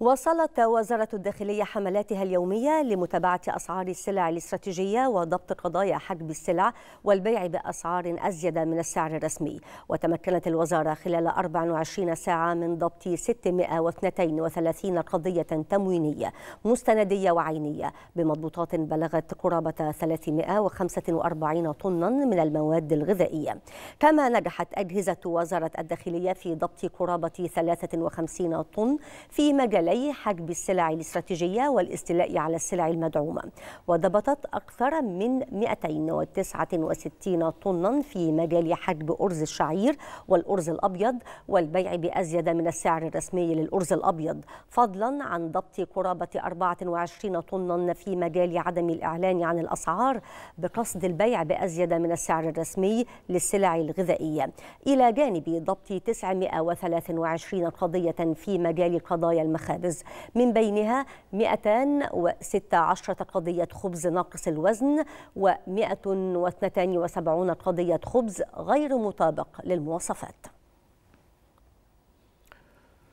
وصلت وزارة الداخلية حملاتها اليومية لمتابعة أسعار السلع الاستراتيجية وضبط قضايا حجب السلع والبيع بأسعار أزيد من السعر الرسمي وتمكنت الوزارة خلال 24 ساعة من ضبط 632 قضية تموينية مستندية وعينية بمضبوطات بلغت قرابة 345 طنا من المواد الغذائية كما نجحت أجهزة وزارة الداخلية في ضبط قرابة 53 طن في مجال عليه حجب السلع الاستراتيجية والاستيلاء على السلع المدعومة وضبطت أكثر من 269 طنا في مجال حجب أرز الشعير والأرز الأبيض والبيع بأزيد من السعر الرسمي للأرز الأبيض فضلا عن ضبط قرابة 24 طنا في مجال عدم الإعلان عن الأسعار بقصد البيع بأزيد من السعر الرسمي للسلع الغذائية إلى جانب ضبط 923 قضية في مجال قضايا المخازن السادس من بينها 216 قضية خبز ناقص الوزن و 172 قضية خبز غير مطابق للمواصفات